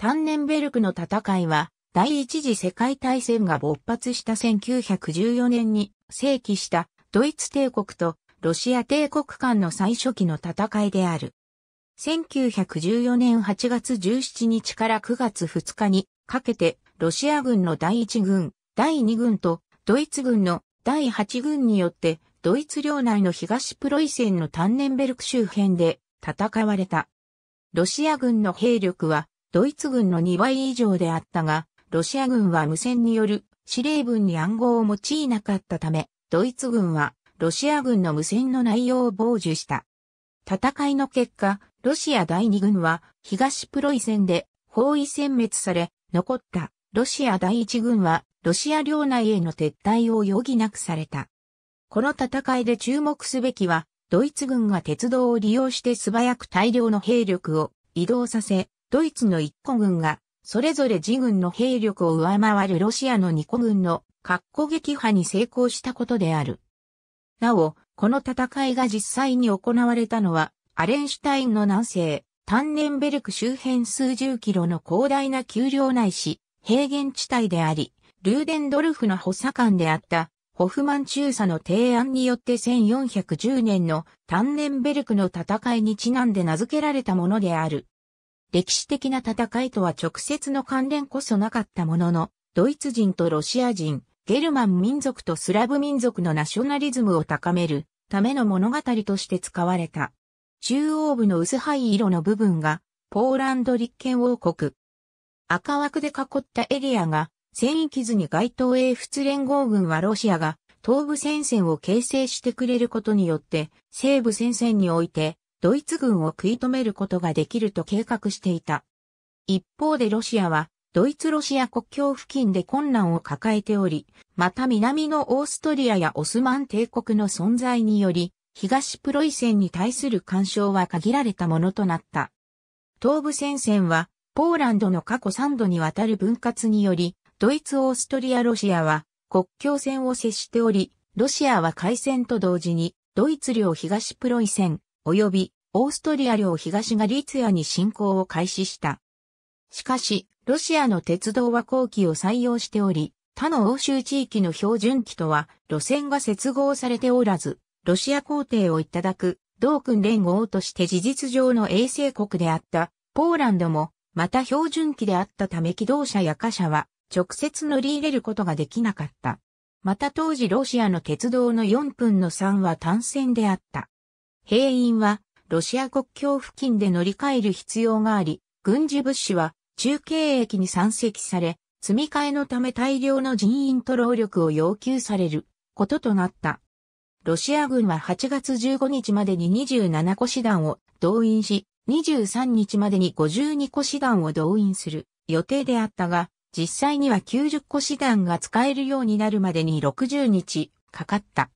タンネンベルクの戦いは、第一次世界大戦が勃発した1914年に正規したドイツ帝国とロシア帝国間の最初期の戦いである。1914年8月17日から9月2日にかけてロシア軍の第1軍、第2軍とドイツ軍の第8軍によってドイツ領内の東プロイセンのタンネンベルク周辺で戦われた。ロシア軍の兵力はドイツ軍の2倍以上であったが、ロシア軍は無線による司令文に暗号を用いなかったため、ドイツ軍はロシア軍の無線の内容を傍受した。戦いの結果、ロシア第2軍は東プロイセンで包囲殲滅され、残ったロシア第1軍はロシア領内への撤退を余儀なくされた。この戦いで注目すべきは、ドイツ軍が鉄道を利用して素早く大量の兵力を移動させ、ドイツの1個軍が、それぞれ自軍の兵力を上回るロシアの2個軍の格好撃破に成功したことである。なお、この戦いが実際に行われたのは、アレンシュタインの南西、タンネンベルク周辺数十キロの広大な丘陵内市、平原地帯であり、ルーデンドルフの補佐官であった、ホフマン中佐の提案によって1410年のタンネンベルクの戦いにちなんで名付けられたものである。歴史的な戦いとは直接の関連こそなかったものの、ドイツ人とロシア人、ゲルマン民族とスラブ民族のナショナリズムを高めるための物語として使われた。中央部の薄灰色の部分が、ポーランド立憲王国。赤枠で囲ったエリアが、戦域図に該当英仏連合軍はロシアが東部戦線を形成してくれることによって、西部戦線においてドイツ軍を食い止めることができると計画していた。一方でロシアは、ドイツロシア国境付近で困難を抱えており、また南のオーストリアやオスマン帝国の存在により、東プロイセンに対する干渉は限られたものとなった。東部戦線は、ポーランドの過去3度にわたる分割により、ドイツ・オーストリア・ロシアは国境線を接しており、ロシアは海戦と同時に、ドイツ領東プロイセン、及びオーストリア領東ガリツヤに侵攻を開始した。しかし、ロシアの鉄道は後期を採用しており、他の欧州地域の標準機とは路線が接合されておらず、ロシア皇帝をいただく、同君連合として事実上の衛星国であったポーランドも、また標準機であったため機動車や貨車は直接乗り入れることができなかった。また当時ロシアの鉄道の4分の3は単線であった。兵員はロシア国境付近で乗り換える必要があり、軍事物資は中継駅に山積され、積み替えのため大量の人員と労力を要求されることとなった。ロシア軍は8月15日までに27個師団を動員し、23日までに52個師団を動員する予定であったが、実際には90個師団が使えるようになるまでに60日かかった。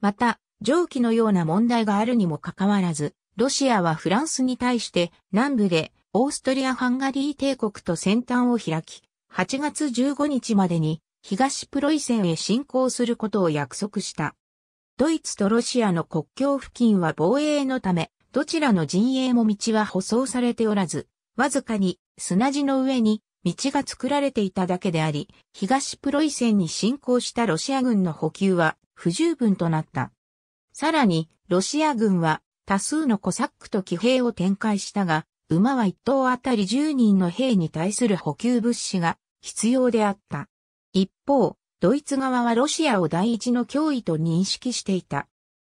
また、上記のような問題があるにもかかわらず、ロシアはフランスに対して南部でオーストリア・ハンガリー帝国と先端を開き、8月15日までに東プロイセンへ侵攻することを約束した。ドイツとロシアの国境付近は防衛のため、どちらの陣営も道は舗装されておらず、わずかに砂地の上に道が作られていただけであり、東プロイセンに侵攻したロシア軍の補給は不十分となった。さらに、ロシア軍は多数のコサックと騎兵を展開したが、馬は一頭あたり10人の兵に対する補給物資が必要であった。一方、ドイツ側はロシアを第一の脅威と認識していた。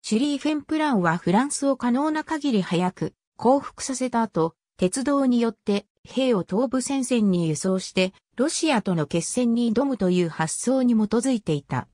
シュリーフェンプランはフランスを可能な限り早く降伏させた後、鉄道によって兵を東部戦線に輸送して、ロシアとの決戦に挑むという発想に基づいていた。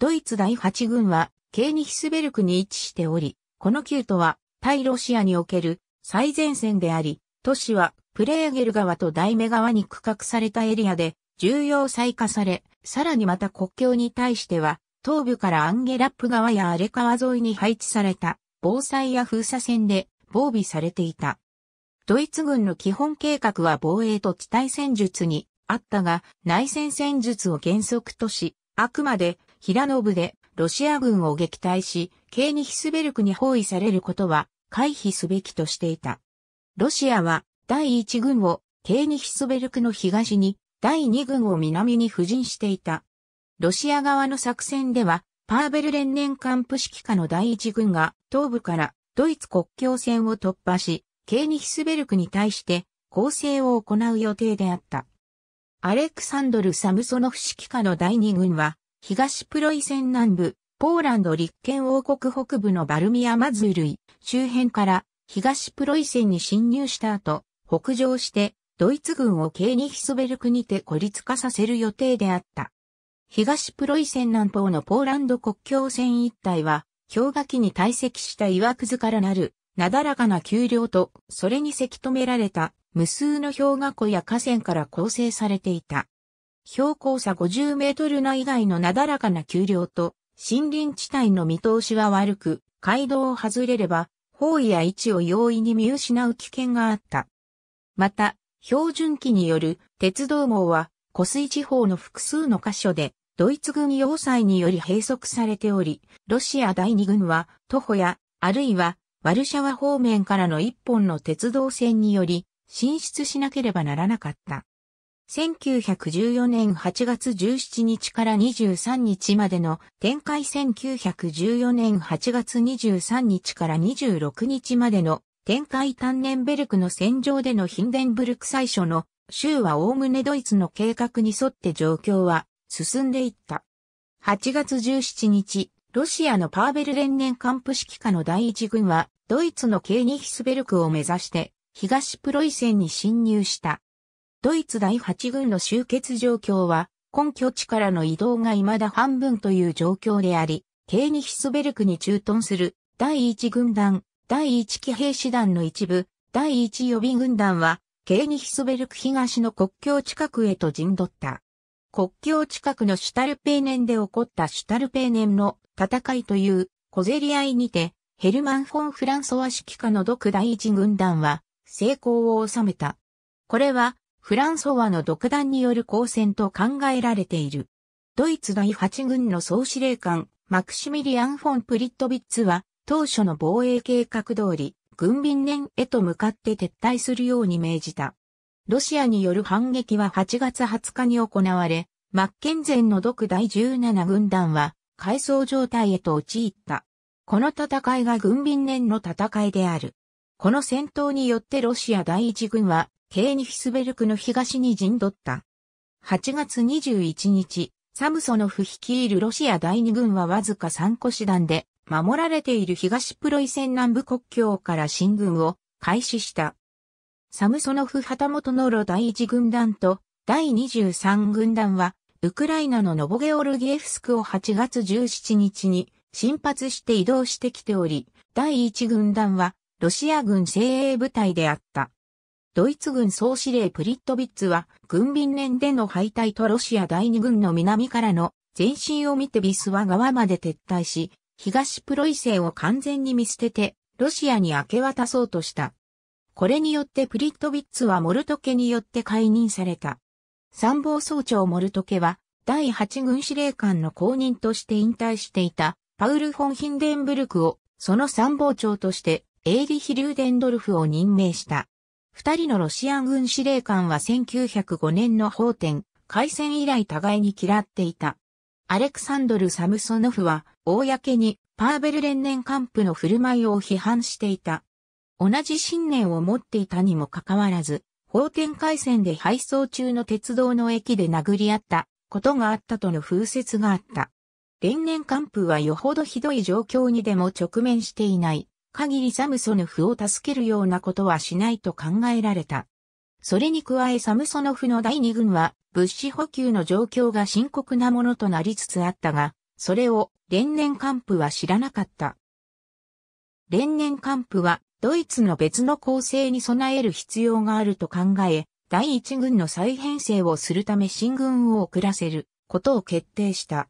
ドイツ第8軍はケーニヒスベルクに位置しており、この旧都は対ロシアにおける最前線であり、都市はプレーゲル川と大目川に区画されたエリアで重要再化され、さらにまた国境に対しては、東部からアンゲラップ川や荒れ川沿いに配置された防災や封鎖線で防備されていた。ドイツ軍の基本計画は防衛と地対戦術にあったが、内戦戦術を原則とし、あくまで平野部でロシア軍を撃退し、ケーニヒスベルクに包囲されることは回避すべきとしていた。ロシアは第1軍をケーニヒスベルクの東に、第2軍を南に布陣していた。ロシア側の作戦では、パーベル連年艦プ指揮下の第1軍が東部からドイツ国境線を突破し、ケーニヒスベルクに対して攻勢を行う予定であった。アレクサンドル・サムソノフ指揮下の第2軍は、東プロイセン南部、ポーランド立憲王国北部のバルミア・マズールイ周辺から東プロイセンに侵入した後、北上してドイツ軍を軽に潜ヒスベルクにて孤立化させる予定であった。東プロイセン南方のポーランド国境線一帯は氷河期に堆積した岩くずからなるなだらかな丘陵とそれにせき止められた無数の氷河湖や河川から構成されていた。標高差50メートル内以外のなだらかな丘陵と森林地帯の見通しは悪く、街道を外れれば、方位や位置を容易に見失う危険があった。また、標準機による鉄道網は、湖水地方の複数の箇所で、ドイツ軍要塞により閉塞されており、ロシア第二軍は、徒歩や、あるいは、ワルシャワ方面からの一本の鉄道線により、進出しなければならなかった。1914年8月17日から23日までの展開1914年8月23日から26日までの展開タンネンベルクの戦場でのヒンデンブルク最初の州はおおむねドイツの計画に沿って状況は進んでいった。8月17日、ロシアのパーベル連年ンプ指揮下の第一軍はドイツのケーニヒスベルクを目指して東プロイセンに侵入した。ドイツ第8軍の集結状況は、根拠地からの移動が未だ半分という状況であり、ケーニヒスベルクに駐屯する第1軍団、第1騎兵師団の一部、第1予備軍団は、ケーニヒスベルク東の国境近くへと陣取った。国境近くのシュタルペーネンで起こったシュタルペーネンの戦いという小競り合いにて、ヘルマン・フォン・フランソワ指揮下の独第一軍団は成功を収めた。これはフランソワの独断による交戦と考えられている。ドイツ第8軍の総司令官、マクシミリアン・フォン・プリットビッツは、当初の防衛計画通り、軍民年へと向かって撤退するように命じた。ロシアによる反撃は8月20日に行われ、マッケンゼンの独第17軍団は、改装状態へと陥った。この戦いが軍民年の戦いである。この戦闘によってロシア第一軍はケーニヒスベルクの東に陣取った。8月21日、サムソノフ率いるロシア第二軍はわずか3個師団で、守られている東プロイセン南部国境から進軍を開始した。サムソノフ旗本のロ第一軍団と第23軍団は、ウクライナのノボゲオルギエフスクを8月17日に進発して移動してきており、第一軍団はロシア軍精鋭部隊であった。ドイツ軍総司令プリットビッツは、軍民連での敗退とロシア第二軍の南からの前進を見てビスワ川まで撤退し、東プロイセンを完全に見捨てて、ロシアに明け渡そうとした。これによってプリットビッツはモルトケによって解任された。参謀総長モルトケは、第8軍司令官の公認として引退していた、パウル・フォン・ヒンデンブルクを、その参謀長として、エーリヒ・リューデンドルフを任命した。二人のロシア軍司令官は1905年の法典、開戦以来互いに嫌っていた。アレクサンドル・サムソノフは、公にパーベル連年幹部の振る舞いを批判していた。同じ信念を持っていたにもかかわらず、法典回線で配送中の鉄道の駅で殴り合ったことがあったとの風説があった。連年幹部はよほどひどい状況にでも直面していない。限りサムソノフを助けるようなことはしないと考えられた。それに加えサムソノフの第二軍は物資補給の状況が深刻なものとなりつつあったが、それを連年幹部は知らなかった。連年幹部はドイツの別の構成に備える必要があると考え、第一軍の再編成をするため進軍を遅らせることを決定した。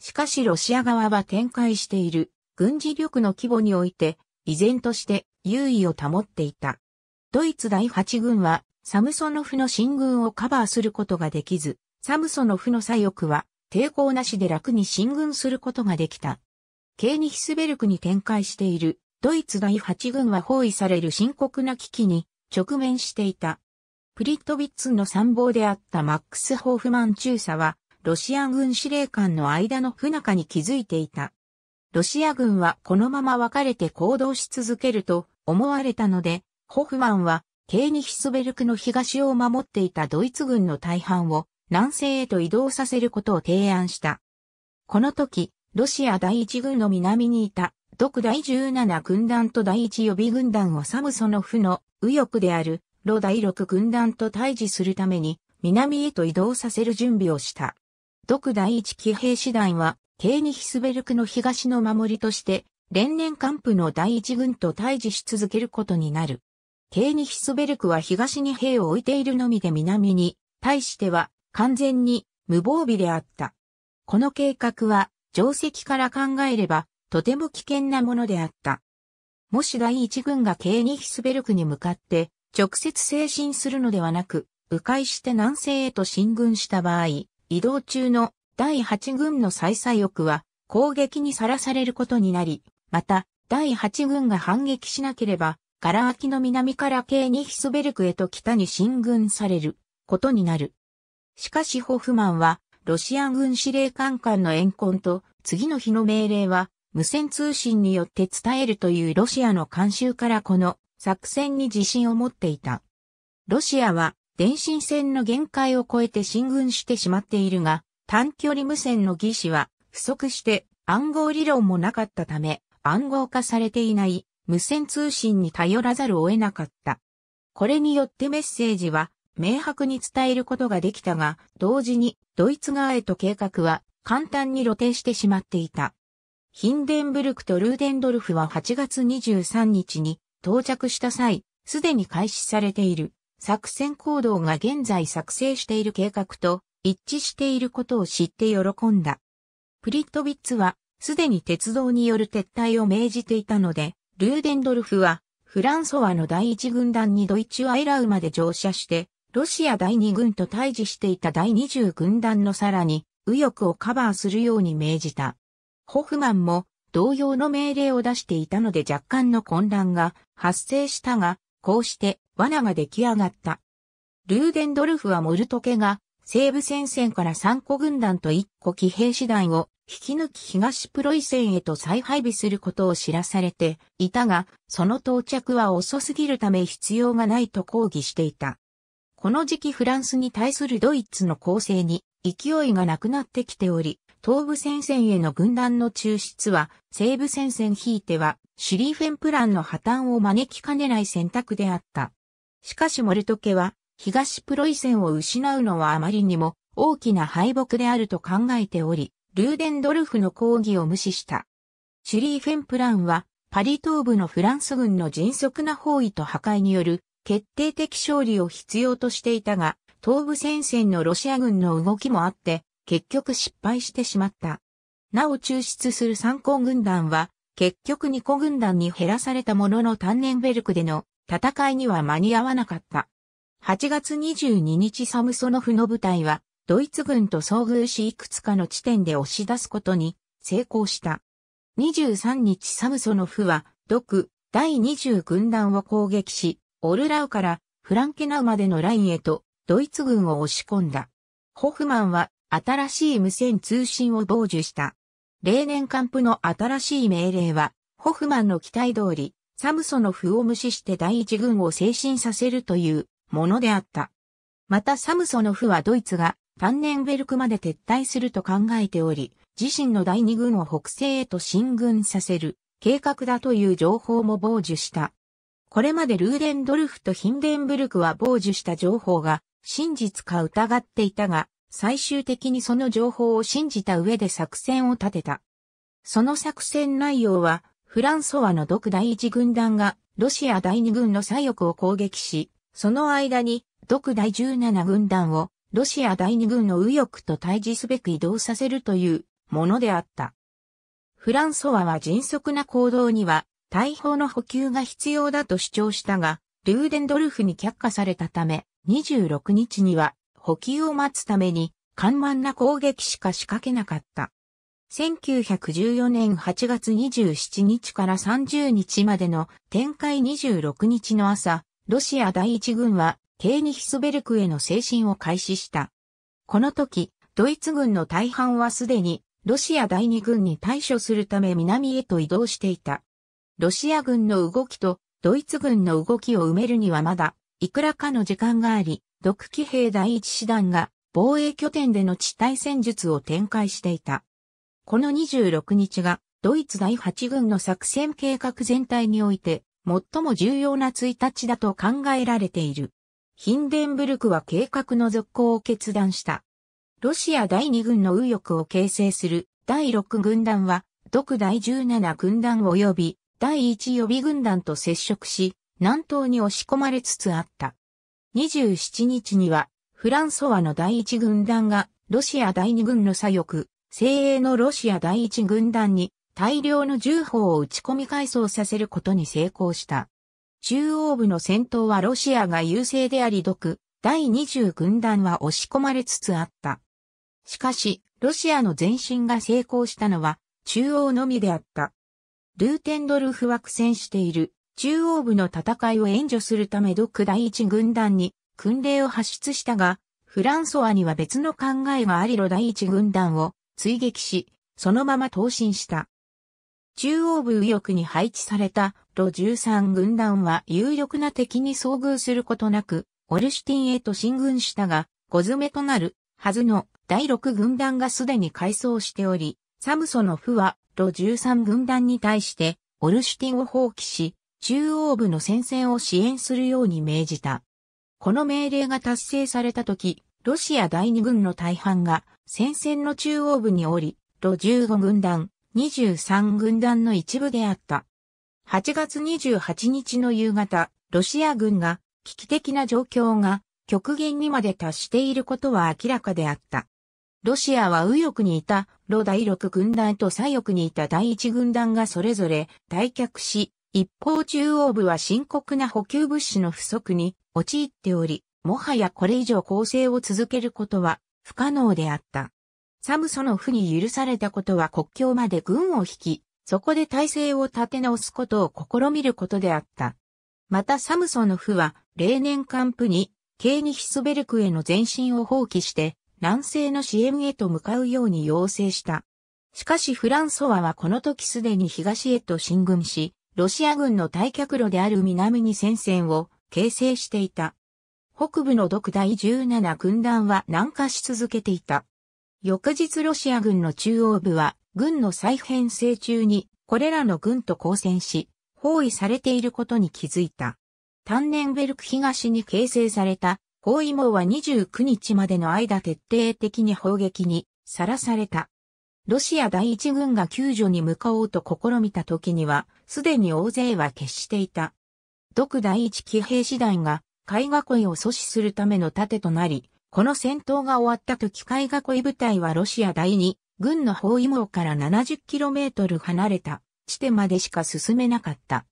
しかしロシア側は展開している軍事力の規模において依然として優位を保っていた。ドイツ第8軍はサムソノフの進軍をカバーすることができず、サムソノフの左翼は抵抗なしで楽に進軍することができた。ケーニヒスベルクに展開しているドイツ第8軍は包囲される深刻な危機に直面していた。プリットビッツの参謀であったマックス・ホーフマン中佐は、ロシア軍司令官の間の不仲に気づいていた。ロシア軍はこのまま分かれて行動し続けると思われたので、ホフマンは、ケーニヒスベルクの東を守っていたドイツ軍の大半を南西へと移動させることを提案した。この時、ロシア第一軍の南にいた、独第17軍団と第一予備軍団をサムソノフの右翼である、ロ第6軍団と対峙するために、南へと移動させる準備をした。独第一騎兵師団は、ケーニヒスベルクの東の守りとして、連年幹部の第一軍と対峙し続けることになる。ケーニヒスベルクは東に兵を置いているのみで南に、対しては完全に無防備であった。この計画は、定石から考えれば、とても危険なものであった。もし第一軍がケーニヒスベルクに向かって、直接精神するのではなく、迂回して南西へと進軍した場合、移動中の第8軍の再左翼は攻撃にさらされることになり、また、第8軍が反撃しなければ、ガラ空きの南からケニヒスベルクへと北に進軍されることになる。しかしホフマンは、ロシア軍司令官官の怨恨と、次の日の命令は、無線通信によって伝えるというロシアの慣習からこの作戦に自信を持っていた。ロシアは電信線の限界を超えて進軍してしまっているが、短距離無線の技師は不足して暗号理論もなかったため暗号化されていない無線通信に頼らざるを得なかった。これによってメッセージは明白に伝えることができたが、同時にドイツ側へと計画は簡単に露呈してしまっていた。ヒンデンブルクとルーデンドルフは8月23日に到着した際、すでに開始されている作戦行動が現在作成している計画と一致していることを知って喜んだ。プリットビッツは、すでに鉄道による撤退を命じていたので、ルーデンドルフは、フランソワの第一軍団にドイツアイラウまで乗車して、ロシア第二軍と対峙していた第二十軍団のさらに、右翼をカバーするように命じた。ホフマンも同様の命令を出していたので若干の混乱が発生したが、こうして罠が出来上がった。ルーデンドルフはモルトケが西部戦線から3個軍団と1個騎兵師団を引き抜き東プロイセンへと再配備することを知らされていたが、その到着は遅すぎるため必要がないと抗議していた。この時期フランスに対するドイツの攻勢に勢いがなくなってきており、東部戦線への軍団の抽出は、西部戦線ひいては、シュリーフェンプランの破綻を招きかねない選択であった。しかしモルト家は、東プロイセンを失うのはあまりにも大きな敗北であると考えており、ルーデンドルフの抗議を無視した。シュリーフェンプランは、パリ東部のフランス軍の迅速な包囲と破壊による決定的勝利を必要としていたが、東部戦線のロシア軍の動きもあって、結局失敗してしまった。なお抽出する参考軍団は、結局2個軍団に減らされたものの単年ベルクでの戦いには間に合わなかった。8月22日サムソノフの部隊は、ドイツ軍と遭遇しいくつかの地点で押し出すことに成功した。23日サムソノフは、独、第20軍団を攻撃し、オルラウからフランケナウまでのラインへとドイツ軍を押し込んだ。ホフマンは新しい無線通信を傍受した。例年カンプの新しい命令は、ホフマンの期待通り、サムソノフを無視して第一軍を精神させるというものであった。またサムソノフはドイツがタンネンベルクまで撤退すると考えており、自身の第二軍を北西へと進軍させる計画だという情報も傍受した。これまでルーデンドルフとヒンデンブルクは傍受した情報が真実か疑っていたが、最終的にその情報を信じた上で作戦を立てた。その作戦内容は、フランソワの独第一軍団がロシア第二軍の左翼を攻撃し、その間に、独第17軍団を、ロシア第2軍の右翼と対峙すべく移動させるというものであった。フランソワは迅速な行動には、大砲の補給が必要だと主張したが、ルーデンドルフに却下されたため、26日には補給を待つために、緩慢な攻撃しか仕掛けなかった。1914年8月27日から30日までの展開26日の朝、ロシア第一軍は、ケーニヒスベルクへの精神を開始した。この時、ドイツ軍の大半はすでに、ロシア第二軍に対処するため南へと移動していた。ロシア軍の動きと、ドイツ軍の動きを埋めるにはまだ、いくらかの時間があり、独騎兵第一師団が防衛拠点での地対戦術を展開していた。この26日がドイツ第8軍の作戦計画全体において最も重要な1日だと考えられている。ヒンデンブルクは計画の続行を決断した。ロシア第2軍の右翼を形成する第6軍団は、独第17軍団及び第1予備軍団と接触し、南東に押し込まれつつあった。27日には、フランソワの第1軍団が、ロシア第2軍の左翼、精鋭のロシア第一軍団に大量の重砲を打ち込み改装させることに成功した。中央部の戦闘はロシアが優勢であり独、第20軍団は押し込まれつつあった。しかし、ロシアの前進が成功したのは中央のみであった。ルーテンドルフは苦戦している中央部の戦いを援助するため独第一軍団に訓令を発出したが、フランソワには別の考えがありロ第一軍団を追撃し、そのまま投進した。中央部右翼に配置された路13軍団は有力な敵に遭遇することなく、オルシュティンへと進軍したが、5詰めとなるはずの第6軍団がすでに改装しており、サムソのフは路13軍団に対してオルシュティンを放棄し、中央部の戦線を支援するように命じた。この命令が達成された時、ロシア第2軍の大半が戦線の中央部におり、路15軍団、23軍団の一部であった。8月28日の夕方、ロシア軍が危機的な状況が極限にまで達していることは明らかであった。ロシアは右翼にいたロ第6軍団と左翼にいた第1軍団がそれぞれ退却し、一方中央部は深刻な補給物資の不足に陥っており、もはやこれ以上攻勢を続けることは不可能であった。サムソノフに許されたことは国境まで軍を引き、そこで体制を立て直すことを試みることであった。またサムソノフは、例年ンプに、ケーニヒスベルクへの前進を放棄して、南西の支援へと向かうように要請した。しかしフランソワはこの時すでに東へと進軍し、ロシア軍の退却路である南に戦線を形成していた。北部の独第17軍団は南下し続けていた。翌日ロシア軍の中央部は、軍の再編成中に、これらの軍と交戦し、包囲されていることに気づいた。タンネンベルク東に形成された、包囲網は29日までの間徹底的に砲撃にさらされた。ロシア第一軍が救助に向かおうと試みた時には、すでに大勢は決していた。独第一騎兵師団が、海画いを阻止するための盾となり、この戦闘が終わった時海囲い部隊はロシア第二軍の包囲網から 70km 離れた地点までしか進めなかった。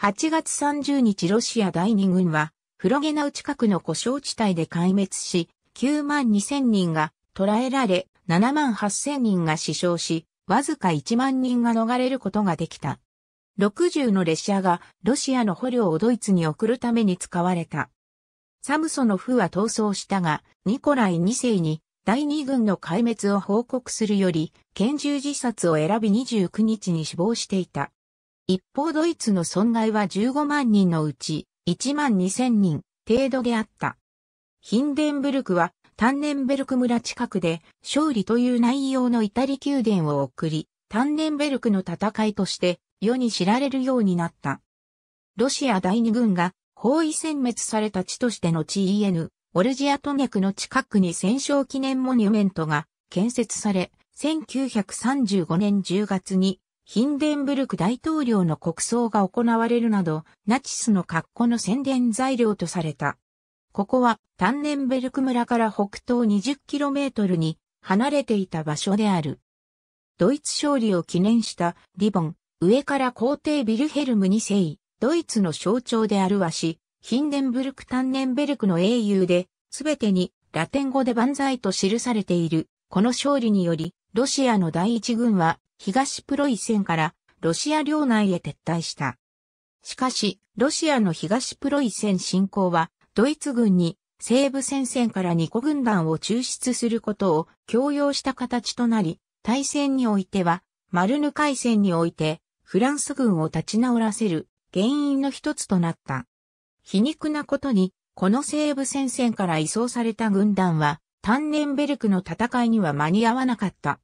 8月30日ロシア第二軍はフロゲナウ近くの故障地帯で壊滅し、9万2000人が捕らえられ、7万8000人が死傷し、わずか1万人が逃れることができた。60の列車がロシアの捕虜をドイツに送るために使われた。サムソノフは逃走したが、ニコライ2世に第2軍の壊滅を報告するより、拳銃自殺を選び29日に死亡していた。一方ドイツの損害は15万人のうち1万2000人程度であった。ヒンデンブルクはタンネンベルク村近くで勝利という内容のイタリ宮殿を送り、タンネンベルクの戦いとして世に知られるようになった。ロシア第二軍が包囲殲滅された地としての CEN、オルジアトネクの近くに戦勝記念モニュメントが建設され、1935年10月にヒンデンブルク大統領の国葬が行われるなど、ナチスの格好の宣伝材料とされた。ここはタンネンベルク村から北東 20km に離れていた場所である。ドイツ勝利を記念したリボン、上から皇帝ビルヘルム2世、ドイツの象徴である和紙、ヒンデンブルク・タンネンベルクの英雄で、すべてにラテン語で万歳と記されている。この勝利により、ロシアの第一軍は東プロイセンからロシア領内へ撤退した。しかし、ロシアの東プロイセン侵攻は、ドイツ軍に西部戦線から二個軍団を抽出することを強要した形となり、対戦においては、マルヌ海戦において、フランス軍を立ち直らせる原因の一つとなった。皮肉なことに、この西部戦線から移送された軍団は、タンネンベルクの戦いには間に合わなかった。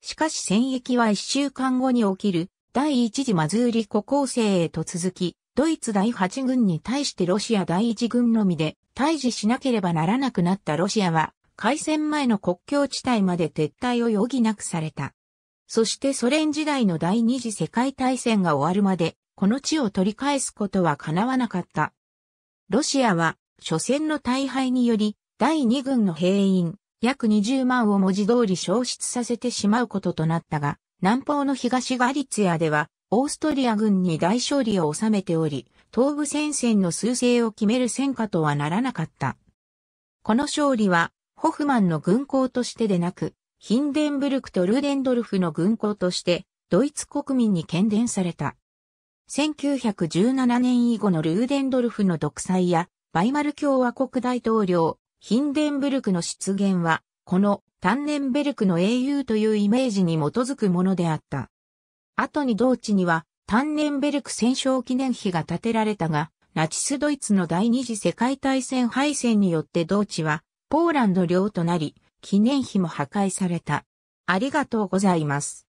しかし戦役は一週間後に起きる第一次マズーリ湖構成へと続き、ドイツ第八軍に対してロシア第一軍のみで退治しなければならなくなったロシアは、開戦前の国境地帯まで撤退を余儀なくされた。そしてソ連時代の第二次世界大戦が終わるまでこの地を取り返すことは叶わなかった。ロシアは、初戦の大敗により、第2軍の兵員、約20万を文字通り消失させてしまうこととなったが、南方の東ガリツィアでは、オーストリア軍に大勝利を収めており、東部戦線の数勢を決める戦果とはならなかった。この勝利は、ホフマンの軍港としてでなく、ヒンデンブルクとルーデンドルフの軍港として、ドイツ国民に喧伝された。1917年以後のルーデンドルフの独裁や、バイマル共和国大統領、ヒンデンブルクの出現は、このタンネンベルクの英雄というイメージに基づくものであった。後に同地には、タンネンベルク戦勝記念碑が建てられたが、ナチスドイツの第二次世界大戦敗戦によって同地は、ポーランド領となり、記念碑も破壊された。ありがとうございます。